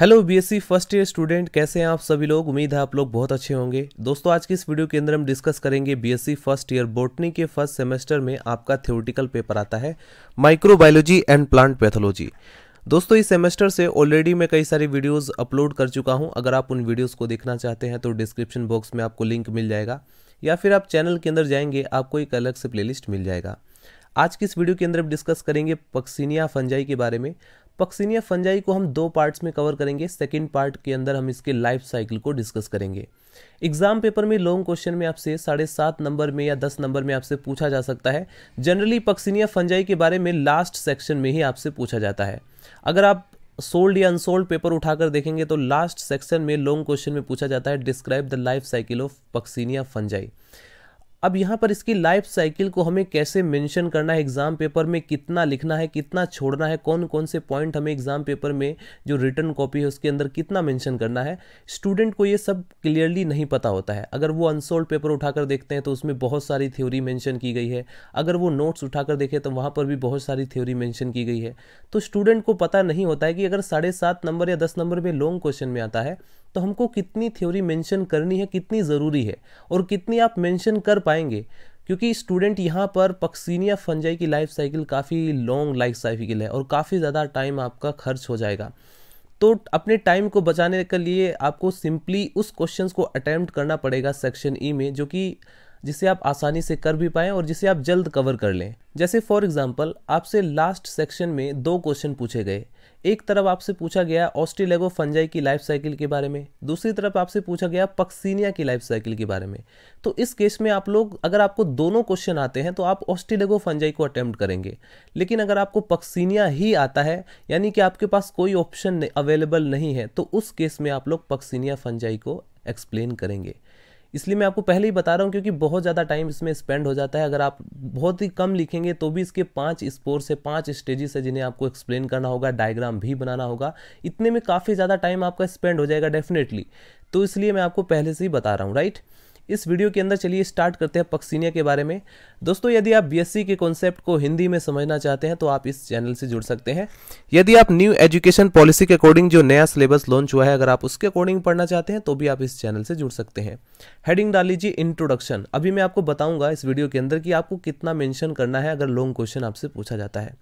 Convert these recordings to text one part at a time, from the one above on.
hello BSc first year student कैसे हैं आप सभी लोग उम्मीद है आप लोग बहुत अच्छे होंगे दोस्तों आज की इस वीडियो के अंदर हम डिस्कस करेंगे बीएससी फर्स्ट ईयर बोटनी के फर्स्ट सेमेस्टर में आपका थ्योरेटिकल पेपर आता है माइक्रोबायोलॉजी एंड प्लांट पैथोलॉजी दोस्तों इस सेमेस्टर से ऑलरेडी मैं कई सारी वीडियोस अपलोड कर चुका हूं अगर आप उन वीडियोस को देखना चाहते हैं तो डिस्क्रिप्शन बॉक्स में आपको लिंक मिल जाएगा या फिर आप चैनल के अंदर जाएंगे आपको एक अलग से प्लेलिस्ट मिल जाएगा आज की इस वीडियो के अंदर हम डिस्कस करेंगे पक्सीनिया फंजाई के बारे में पक्सीनिया फंजाई को हम दो पार्ट्स में कवर करेंगे सेकेंड पार्ट के अंदर हम इसके लाइफ साइकिल को डिस्कस करेंगे एग्जाम पेपर में लॉन्ग क्वेश्चन में आपसे साढ़े सात नंबर में या दस नंबर में आपसे पूछा जा सकता है जनरली पक्सीनिया फंजाई के बारे में लास्ट सेक्शन में ही आपसे पूछा जाता है अगर आप सोल्ड या अनसोल्ड पेपर उठाकर देखेंगे तो लास्ट सेक्शन में लॉन्ग क्वेश्चन में पूछा जाता है describe the life cycle of Puccinia fungi अब यहाँ पर इसकी लाइफ साइकिल को हमें कैसे मेंशन करना है एग्ज़ाम पेपर में कितना लिखना है कितना छोड़ना है कौन कौन से पॉइंट हमें एग्ज़ाम पेपर में जो रिटर्न कॉपी है उसके अंदर कितना मेंशन करना है स्टूडेंट को ये सब क्लियरली नहीं पता होता है अगर वो अनसोल्ड पेपर उठाकर देखते हैं तो उसमें बहुत सारी थ्योरी मैंशन की गई है अगर वो नोट्स उठाकर देखें तो वहाँ पर भी बहुत सारी थ्योरी मैंशन की गई है तो स्टूडेंट को पता नहीं होता है कि अगर साढ़े नंबर या दस नंबर में लॉन्ग क्वेश्चन में आता है तो हमको कितनी थ्योरी मेंशन करनी है कितनी ज़रूरी है और कितनी आप मेंशन कर पाएंगे क्योंकि स्टूडेंट यहाँ पर पक्सीनिया फंजाई की लाइफ साइकिल काफ़ी लॉन्ग लाइफ साइकिल है और काफ़ी ज़्यादा टाइम आपका खर्च हो जाएगा तो अपने टाइम को बचाने के लिए आपको सिंपली उस क्वेश्चन को अटैम्प्ट करना पड़ेगा सेक्शन ई e में जो कि जिसे आप आसानी से कर भी पाएँ और जिसे आप जल्द कवर कर लें जैसे फॉर एग्ज़ाम्पल आपसे लास्ट सेक्शन में दो क्वेश्चन पूछे गए एक तरफ आपसे पूछा गया ऑस्ट्रेलेगो फंजाई की लाइफ साइकिल के बारे में दूसरी तरफ आपसे पूछा गया पक्सीनिया की लाइफ साइकिल के बारे में तो इस केस में आप लोग अगर आपको दोनों क्वेश्चन आते हैं तो आप ऑस्ट्रेलेगो फंजाई को अटैम्प्ट करेंगे लेकिन अगर आपको पक्सीनिया ही आता है यानी कि आपके पास कोई ऑप्शन अवेलेबल नहीं है तो उस केस में आप लोग पक्सीनिया फंजाई को एक्सप्लेन करेंगे इसलिए मैं आपको पहले ही बता रहा हूँ क्योंकि बहुत ज़्यादा टाइम इसमें स्पेंड हो जाता है अगर आप बहुत ही कम लिखेंगे तो भी इसके पाँच स्पोर्स है पाँच स्टेजेस है जिन्हें आपको एक्सप्लेन करना होगा डायग्राम भी बनाना होगा इतने में काफ़ी ज़्यादा टाइम आपका स्पेंड हो जाएगा डेफिनेटली तो इसलिए मैं आपको पहले से ही बता रहा हूँ राइट इस वीडियो के अंदर चलिए स्टार्ट करते हैं पक्सीनिया के बारे में दोस्तों यदि आप बीएससी के कॉन्सेप्ट को हिंदी में समझना चाहते हैं तो आप इस चैनल से जुड़ सकते हैं यदि आप न्यू एजुकेशन पॉलिसी के अकॉर्डिंग जो नया सिलेबस लॉन्च हुआ है अगर आप उसके अकॉर्डिंग पढ़ना चाहते हैं तो भी आप इस चैनल से जुड़ सकते हैं हेडिंग डाल लीजिए इंट्रोडक्शन अभी मैं आपको बताऊंगा इस वीडियो के अंदर कि आपको कितना मैंशन करना है अगर लॉन्ग क्वेश्चन आपसे पूछा जाता है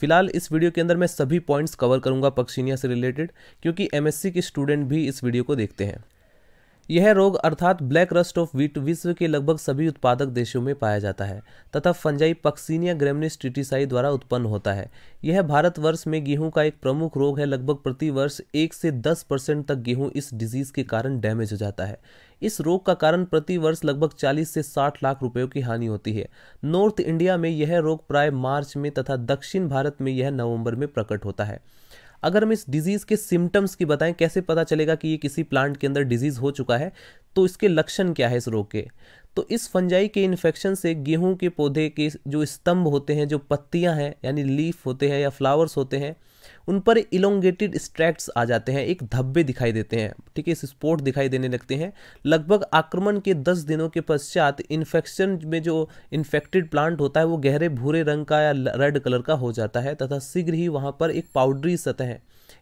फिलहाल इस वीडियो के अंदर मैं सभी पॉइंट्स कवर करूंगा पक्षिनिया से रिलेटेड क्योंकि एमएससी के स्टूडेंट भी इस वीडियो को देखते हैं यह रोग अर्थात ब्लैक रस्ट ऑफ वीट विश्व के लगभग सभी उत्पादक देशों में पाया जाता है तथा फंजाई पक्सिनिया ग्रेमनिस टिटिसाई द्वारा उत्पन्न होता है यह भारतवर्ष में गेहूं का एक प्रमुख रोग है लगभग प्रतिवर्ष एक से दस परसेंट तक गेहूं इस डिजीज के कारण डैमेज हो जाता है इस रोग का कारण प्रतिवर्ष लगभग 40 से 60 लाख रुपयों की हानि होती है नॉर्थ इंडिया में यह रोग प्राय मार्च में तथा दक्षिण भारत में यह नवंबर में प्रकट होता है अगर हम इस डिजीज़ के सिम्टम्स की बताएं कैसे पता चलेगा कि ये किसी प्लांट के अंदर डिजीज़ हो चुका है तो इसके लक्षण क्या है इस रोग के तो इस फंजाई के इन्फेक्शन से गेहूं के पौधे के जो स्तंभ होते हैं जो पत्तियां हैं यानी लीफ होते हैं या फ्लावर्स होते हैं उन पर इलोंगेटेड स्ट्रैक्ट्स आ जाते हैं एक धब्बे दिखाई देते हैं ठीक है स्पोर्ट दिखाई देने लगते हैं लगभग आक्रमण के दस दिनों के पश्चात इन्फेक्शन में जो इन्फेक्टेड प्लांट होता है वो गहरे भूरे रंग का या रेड कलर का हो जाता है तथा शीघ्र ही वहाँ पर एक पाउडरी सतह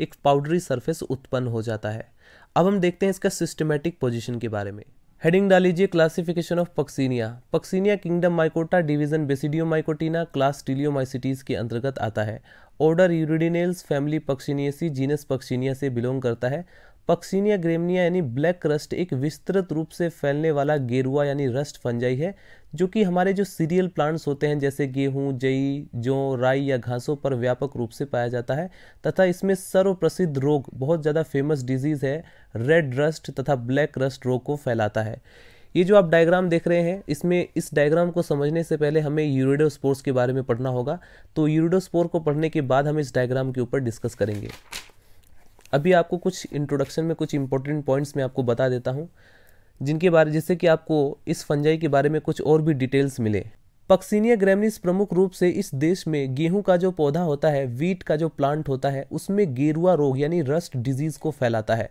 एक पाउडरी सरफेस उत्पन्न हो जाता है अब हम देखते हैं इसका सिस्टमेटिक पोजिशन के बारे में हेडिंग डाल लीजिए classification of Puccinia Puccinia kingdom mycota division basidio माइकोटीना class टीलियोमाइसिटीज के अंतर्गत आता है ऑर्डर यूरिडिनेल्स फैमिली पक्सीनियसी जीनस पक्सीनिया से बिलोंग करता है पक्सीनिया ग्रेमनिया यानी ब्लैक रस्ट एक विस्तृत रूप से फैलने वाला गेरुआ यानी रस्ट फंजाई है जो कि हमारे जो सीरियल प्लांट्स होते हैं जैसे गेहूँ जई जौ राई या घासों पर व्यापक रूप से पाया जाता है तथा इसमें सर्वप्रसिद्ध रोग बहुत ज़्यादा फेमस डिजीज़ है रेड रस्ट तथा ब्लैक रस्ट रोग को फैलाता है ये जो आप डायग्राम देख रहे हैं इसमें इस डायग्राम को समझने से पहले हमें यूरिडोस्पोर्स के बारे में पढ़ना होगा तो यूरिडोस्पोर को पढ़ने के बाद हम इस डायग्राम के ऊपर डिस्कस करेंगे अभी आपको कुछ इंट्रोडक्शन में कुछ इंपॉर्टेंट पॉइंट्स मैं आपको बता देता हूँ जिनके बारे जिससे कि आपको इस फंजाई के बारे में कुछ और भी डिटेल्स मिले पक्सीनिया ग्रेमनिस प्रमुख रूप से इस देश में गेहूं का जो पौधा होता है वीट का जो प्लांट होता है उसमें गेरुआ रोग यानी रस्ट डिजीज़ को फैलाता है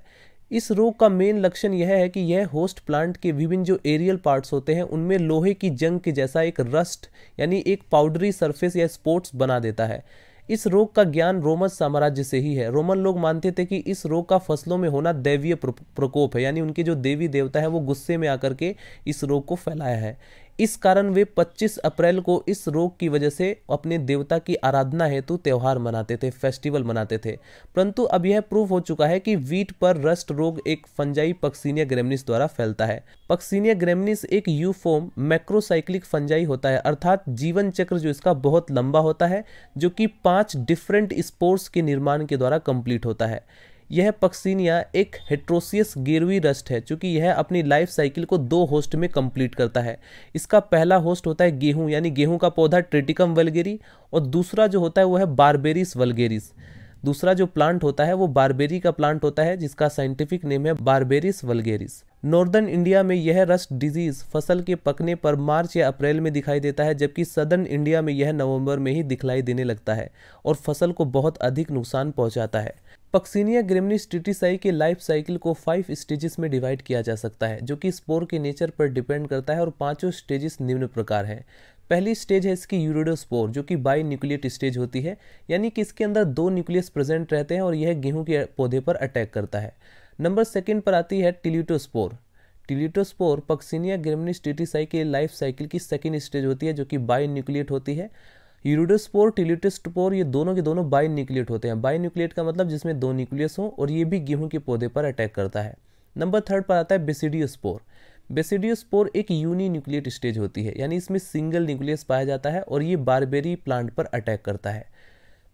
इस रोग का मेन लक्षण यह है कि यह होस्ट प्लांट के विभिन्न जो एरियल पार्ट्स होते हैं उनमें लोहे की जंग के जैसा एक रस्ट यानी एक पाउडरी सरफेस या स्पोर्ट्स बना देता है इस रोग का ज्ञान रोमन साम्राज्य से ही है रोमन लोग मानते थे कि इस रोग का फसलों में होना दैवीय प्रकोप है यानी उनके जो देवी देवता है वो गुस्से में आकर के इस रोग को फैलाया है इस कारण वे 25 अप्रैल को इस रोग की वजह से अपने देवता की आराधना हेतु त्यौहार मनाते थे फेस्टिवल मनाते थे परंतु अब यह प्रूफ हो चुका है कि वीट पर रस्ट रोग एक फंजाई पक्सीनिया ग्रेमनिस द्वारा फैलता है पक्सीनिया ग्रेमनिस एक यूफोम मैक्रोसाइक्लिक फंजाई होता है अर्थात जीवन चक्र जो इसका बहुत लंबा होता है जो कि पाँच डिफरेंट स्पोर्ट्स के निर्माण के द्वारा कंप्लीट होता है यह पक्सिनिया एक हेट्रोसियस गिरवी रस्ट है चूँकि यह अपनी लाइफ साइकिल को दो होस्ट में कंप्लीट करता है इसका पहला होस्ट होता है गेहूं यानी गेहूं का पौधा ट्रेटिकम वलगेरी और दूसरा जो होता है वो है बारबेरिस वलगेरिस दूसरा जो प्लांट होता है वो बारबेरी का प्लांट होता है जिसका साइंटिफिक नेम है बारबेरिस वलगेरिस नॉर्दर्न इंडिया में यह रस्ट डिजीज फसल के पकने पर मार्च या अप्रैल में दिखाई देता है जबकि सदर्न इंडिया में यह नवंबर में ही दिखलाई देने लगता है और फसल को बहुत अधिक नुकसान पहुंचाता है पक्सीनिया ग्रेमनिस टिटिसाई के लाइफ साइकिल को फाइव स्टेजेस में डिवाइड किया जा सकता है जो कि स्पोर के नेचर पर डिपेंड करता है और पांचों स्टेजेस निम्न प्रकार हैं पहली स्टेज है इसकी यूरिडोस्पोर जो कि बाई न्यूक्लियट स्टेज होती है यानी कि इसके अंदर दो न्यूक्लियस प्रेजेंट रहते हैं और यह गेहूं के पौधे पर अटैक करता है नंबर सेकेंड पर आती है टिल्यूटोस्पोर टिल्यूटोस्पोर पक्सिनिया ग्रेमनिस टिटिसाई के लाइफ साइकिल की सेकेंड स्टेज होती है जो कि बाई न्यूक्लियट होती है यूरिडोस्पोर टिलिटिस्टपोर ये दोनों के दोनों बाई न्यूक्लियट होते हैं बाई न्यूक्लियट का मतलब जिसमें दो न्यूक्लियस हों और ये भी गेहूँ के पौधे पर अटैक करता है नंबर थर्ड पर आता है बेसिडियोस्पोर बेसिडियोस्पोर एक यूनी न्यूक्लियट स्टेज होती है यानी इसमें सिंगल न्यूक्लियस पाया जाता है और ये बारबेरी प्लांट पर अटैक करता है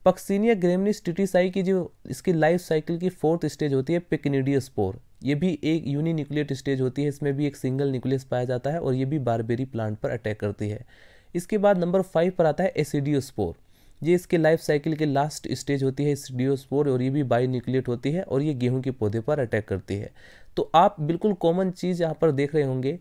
पक्सीनिया ग्रेमनिस की जो इसकी लाइफ साइकिल की फोर्थ स्टेज होती है पिकनिडियोस्पोर ये भी एक यूनी न्यूक्लियट स्टेज होती है इसमें भी एक सिंगल न्यूक्लियस पाया जाता है और ये भी बारबेरी प्लांट पर अटैक करती है इसके बाद नंबर फाइव पर आता है एसिडियोस्पोर ये इसके लाइफ साइकिल के लास्ट स्टेज होती है एसिडियोस्पोर और ये भी बाई न्यूक्लियट होती है और ये गेहूं के पौधे पर अटैक करती है तो आप बिल्कुल कॉमन चीज़ यहाँ पर देख रहे होंगे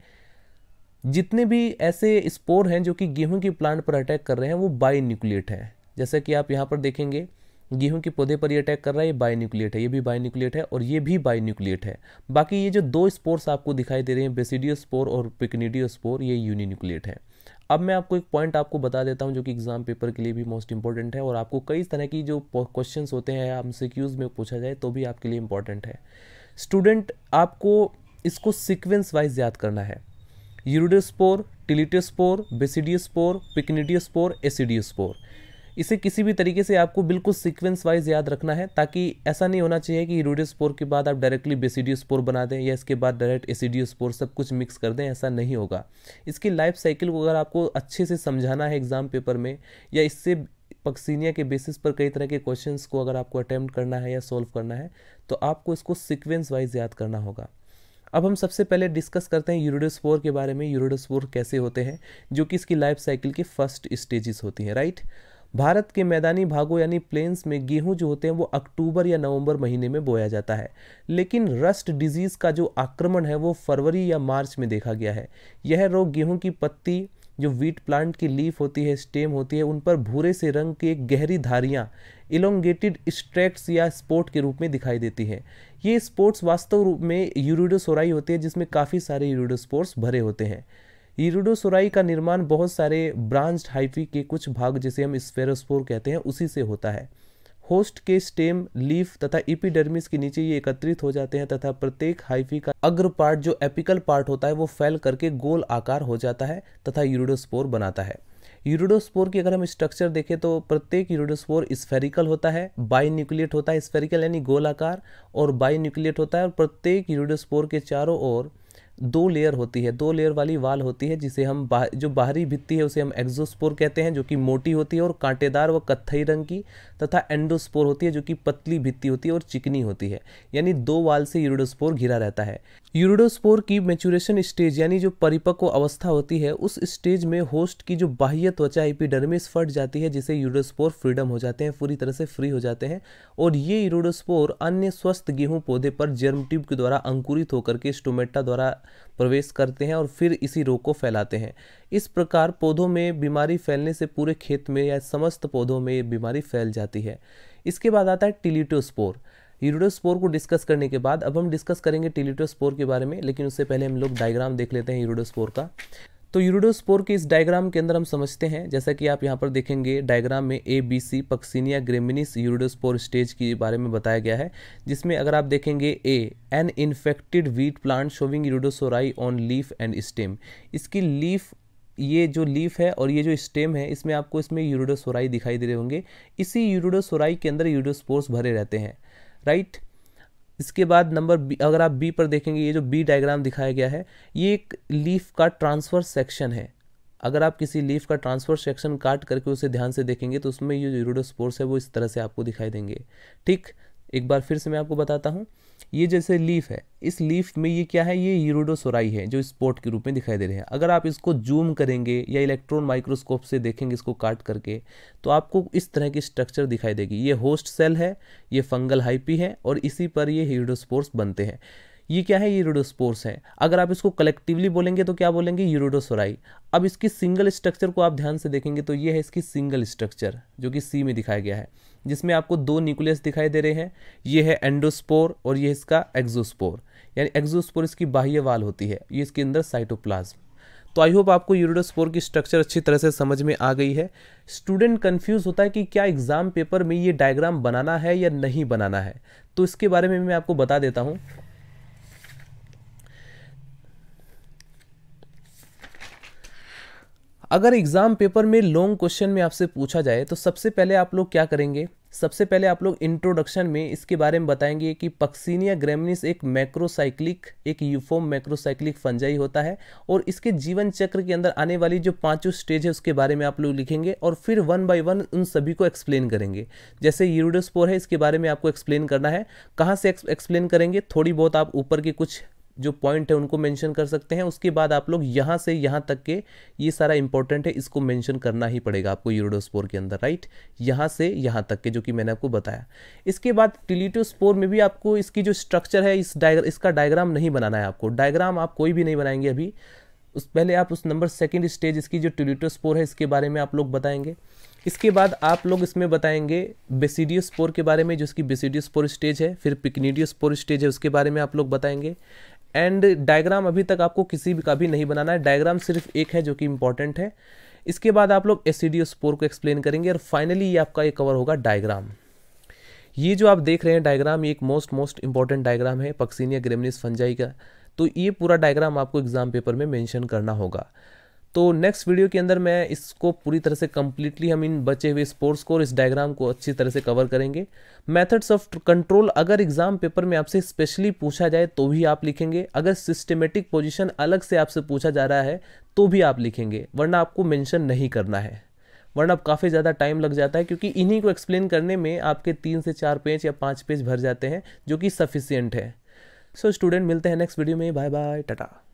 जितने भी ऐसे स्पोर हैं जो कि गेहूँ के प्लांट पर अटैक कर रहे हैं वो बाई न्यूक्लिएट हैं जैसा कि आप यहाँ पर देखेंगे गेहूं के पौधे पर ये अटैक कर रहा है ये बाई न्यूक्लिएट है ये भी बाई न्यूक्लिएट है और ये भी बाई न्यूक्लिएट है बाकी ये जो दो स्पोर्स आपको दिखाई दे रहे हैं बेसिडियो स्पोर और पिकनिडियो स्पोर ये यूनिन्यूक्लिएट है अब मैं आपको एक पॉइंट आपको बता देता हूँ जो कि एग्ज़ाम पेपर के लिए भी मोस्ट इंपॉर्टेंट है और आपको कई तरह की जो क्वेश्चन होते हैं आप सिक्यूज़ में पूछा जाए तो भी आपके लिए इंपॉर्टेंट है स्टूडेंट आपको इसको सिक्वेंस वाइज याद करना है यूरिडस्पोर टिलिटस्पोर बेसिडियस्पोर पिकनिडियस्पोर स्पोर इसे किसी भी तरीके से आपको बिल्कुल सीक्वेंस वाइज याद रखना है ताकि ऐसा नहीं होना चाहिए कि यूरियोस्पोर के बाद आप डायरेक्टली स्पोर बना दें या इसके बाद डायरेक्ट स्पोर सब कुछ मिक्स कर दें ऐसा नहीं होगा इसकी लाइफ साइकिल को अगर आपको अच्छे से समझाना है एग्ज़ाम पेपर में या इससे पक्सीनिया के बेसिस पर कई तरह के क्वेश्चंस को अगर आपको अटैम्प्ट करना है या सॉल्व करना है तो आपको इसको सीक्वेंस वाइज याद करना होगा अब हम सबसे पहले डिस्कस करते हैं यूरोडोस्पोर के बारे में यूरोडोस्पोर कैसे होते हैं जो कि इसकी लाइफ साइकिल की फर्स्ट स्टेजेस होती हैं राइट भारत के मैदानी भागों यानी प्लेन्स में गेहूं जो होते हैं वो अक्टूबर या नवंबर महीने में बोया जाता है लेकिन रस्ट डिजीज़ का जो आक्रमण है वो फरवरी या मार्च में देखा गया है यह रोग गेहूं की पत्ती जो वीट प्लांट की लीफ होती है स्टेम होती है उन पर भूरे से रंग की एक गहरी धारियाँ इलोंगेटेड स्ट्रैक्ट्स या स्पोर्ट के रूप में दिखाई देती हैं ये स्पोर्ट्स वास्तव रूप में यूरिडोसोराई होते हैं जिसमें काफ़ी सारे यूरिडोस्पोर्ट्स भरे होते हैं ईरिडोसोराई का निर्माण बहुत सारे ब्रांच हाइफी के कुछ भाग जिसे हम स्फेरोस्पोर कहते हैं उसी से होता है होस्ट के स्टेम लीफ तथा इपिडर्मिस के नीचे ये एकत्रित हो जाते हैं तथा प्रत्येक हाइफी का अग्र पार्ट जो एपिकल पार्ट होता है वो फैल करके गोल आकार हो जाता है तथा यूरिडोस्पोर बनाता है यूरिडोस्पोर की अगर हम स्ट्रक्चर देखें तो प्रत्येक यूरिडोस्पोर स्फेरिकल होता है बाई न्यूक्लियट होता है स्फेरिकल यानी गोल आकार और बाई न्यूक्लियट होता है और प्रत्येक यूरिडोस्पोर के चारों ओर दो लेयर होती है दो लेयर वाली वाल होती है जिसे हम बाह, जो बाहरी भित्ति है उसे हम एक्जोस्पोर कहते हैं जो कि मोटी होती है और कांटेदार व कत्थई रंग की तथा एंडोस्पोर होती है जो कि पतली भित्ति होती है और चिकनी होती है यानी दो वाल से यूरोडोस्पोर घिरा रहता है यूरोडोस्पोर की मेचुरेशन स्टेज यानी जो परिपक्व अवस्था होती है उस स्टेज में होस्ट की जो बाह्य त्वचा एपिडर्मिस फट जाती है जिसे यूरोस्पोर फ्रीडम हो जाते हैं पूरी तरह से फ्री हो जाते हैं और ये यूरोडोस्पोर अन्य स्वस्थ गेहूं पौधे पर जर्म ट्यूब के द्वारा अंकुरित होकर के स्टोमेटा द्वारा प्रवेश करते हैं और फिर इसी रोग को फैलाते हैं इस प्रकार पौधों में बीमारी फैलने से पूरे खेत में या समस्त पौधों में ये बीमारी फैल जाती है इसके बाद आता है टिलिटोस्पोर यूरोडोस्पोर को डिस्कस करने के बाद अब हम डिस्कस करेंगे टिलिटोस्पोर के बारे में लेकिन उससे पहले हम लोग डायग्राम देख लेते हैं यूरोडोस्पोर का तो यूरिडोस्पोर के इस डायग्राम के अंदर हम समझते हैं जैसा कि आप यहाँ पर देखेंगे डायग्राम में A B C Puccinia graminis uredospore stage के बारे में बताया गया है जिसमें अगर आप देखेंगे a an infected wheat plant showing uredosori on leaf and stem इसकी लीफ ये जो लीफ है और ये जो स्टेम है इसमें आपको इसमें यूरिडोसोराई दिखाई दे रहे होंगे इसी यूरिडोसोराई के अंदर यूरिडोस्पोर्स भरे रहते हैं राइट इसके बाद नंबर बी अगर आप बी पर देखेंगे ये जो बी डायग्राम दिखाया गया है ये एक लीफ का ट्रांसफर सेक्शन है अगर आप किसी लीफ का ट्रांसफर सेक्शन काट करके उसे ध्यान से देखेंगे तो उसमें ये यूरोडोस्पोर्स है वो इस तरह से आपको दिखाई देंगे ठीक एक बार फिर से मैं आपको बताता हूँ ये जैसे लीफ है इस लीफ में ये क्या है ये यूरोडोसोराई है जो स्पॉट के रूप में दिखाई दे रहे हैं अगर आप इसको जूम करेंगे या इलेक्ट्रॉन माइक्रोस्कोप से देखेंगे इसको काट करके तो आपको इस तरह की स्ट्रक्चर दिखाई देगी ये होस्ट सेल है ये फंगल हाइपी है और इसी पर ये हीरोडोस्पोर्स बनते हैं ये क्या है यूरोडोस्पोर्स है अगर आप इसको कलेक्टिवली बोलेंगे तो क्या बोलेंगे यूरोडोसोराई अब इसकी सिंगल स्ट्रक्चर को आप ध्यान से देखेंगे तो ये है इसकी सिंगल स्ट्रक्चर जो कि सी में दिखाया गया है जिसमें आपको दो न्यूक्लियस दिखाई दे रहे हैं ये है एंडोस्पोर और ये इसका एक्जोस्पोर यानी एग्जोस्पोर इसकी बाह्य वाल होती है ये इसके अंदर साइटोप्लाज्म तो आई होप आपको यूरोडोस्पोर की स्ट्रक्चर अच्छी तरह से समझ में आ गई है स्टूडेंट कंफ्यूज होता है कि क्या एग्ज़ाम पेपर में ये डायग्राम बनाना है या नहीं बनाना है तो इसके बारे में मैं आपको बता देता हूँ अगर एग्ज़ाम पेपर में लॉन्ग क्वेश्चन में आपसे पूछा जाए तो सबसे पहले आप लोग क्या करेंगे सबसे पहले आप लोग इंट्रोडक्शन में इसके बारे में बताएंगे कि पक्सीनिया ग्रेमिनिस एक मैक्रोसाइक्लिक एक यूफोम मैक्रोसाइक्लिक फंजाई होता है और इसके जीवन चक्र के अंदर आने वाली जो पांचों स्टेज है उसके बारे में आप लोग लिखेंगे और फिर वन बाय वन उन सभी को एक्सप्लेन करेंगे जैसे यूरोडोस्पोर है इसके बारे में आपको एक्सप्लेन करना है कहाँ से एक्सप्लेन करेंगे थोड़ी बहुत आप ऊपर के कुछ जो पॉइंट है उनको मेंशन कर सकते हैं उसके बाद आप लोग यहाँ से यहाँ तक के ये सारा इंपॉर्टेंट है इसको मेंशन करना ही पड़ेगा आपको यूरोडोस्पोर के अंदर राइट यहाँ से यहाँ तक के जो कि मैंने आपको बताया इसके बाद टिलीटोस्पोर में भी आपको इसकी जो स्ट्रक्चर है इस डायग्र इसका डायग्राम नहीं बनाना है आपको डायग्राम आप कोई भी नहीं बनाएंगे अभी उस पहले आप उस नंबर सेकेंड स्टेज इसकी जो टिलीटोस्पोर है इसके बारे में आप लोग बताएंगे इसके बाद आप लोग इसमें बताएंगे बेसिडियोस्पोर के बारे में जो इसकी बेसिडियोस्पोर स्टेज है फिर पिकनीडियोस्पोर स्टेज है उसके बारे में आप लोग बताएंगे एंड डायग्राम अभी तक आपको किसी भी का भी नहीं बनाना है डायग्राम सिर्फ एक है जो कि इंपॉर्टेंट है इसके बाद आप लोग एस स्पोर को एक्सप्लेन करेंगे और फाइनली ये आपका ये कवर होगा डायग्राम ये जो आप देख रहे हैं डायग्राम ये एक मोस्ट मोस्ट इंपॉर्टेंट डायग्राम है पक्सीनिया ग्रेमनिस फंजाई का तो ये पूरा डायग्राम आपको एग्जाम पेपर में मैंशन करना होगा तो नेक्स्ट वीडियो के अंदर मैं इसको पूरी तरह से कम्प्लीटली हम इन बचे हुए स्पोर्ट्स को और इस डायग्राम को अच्छी तरह से कवर करेंगे मेथड्स ऑफ कंट्रोल अगर एग्जाम पेपर में आपसे स्पेशली पूछा जाए तो भी आप लिखेंगे अगर सिस्टमेटिक पोजीशन अलग से आपसे पूछा जा रहा है तो भी आप लिखेंगे वरना आपको मेंशन नहीं करना है वरना अब काफ़ी ज़्यादा टाइम लग जाता है क्योंकि इन्हीं को एक्सप्लेन करने में आपके तीन से चार पेज या पाँच पेज भर जाते हैं जो कि सफिशियंट है सो स्टूडेंट मिलते हैं नेक्स्ट वीडियो में बाय बाय टाटा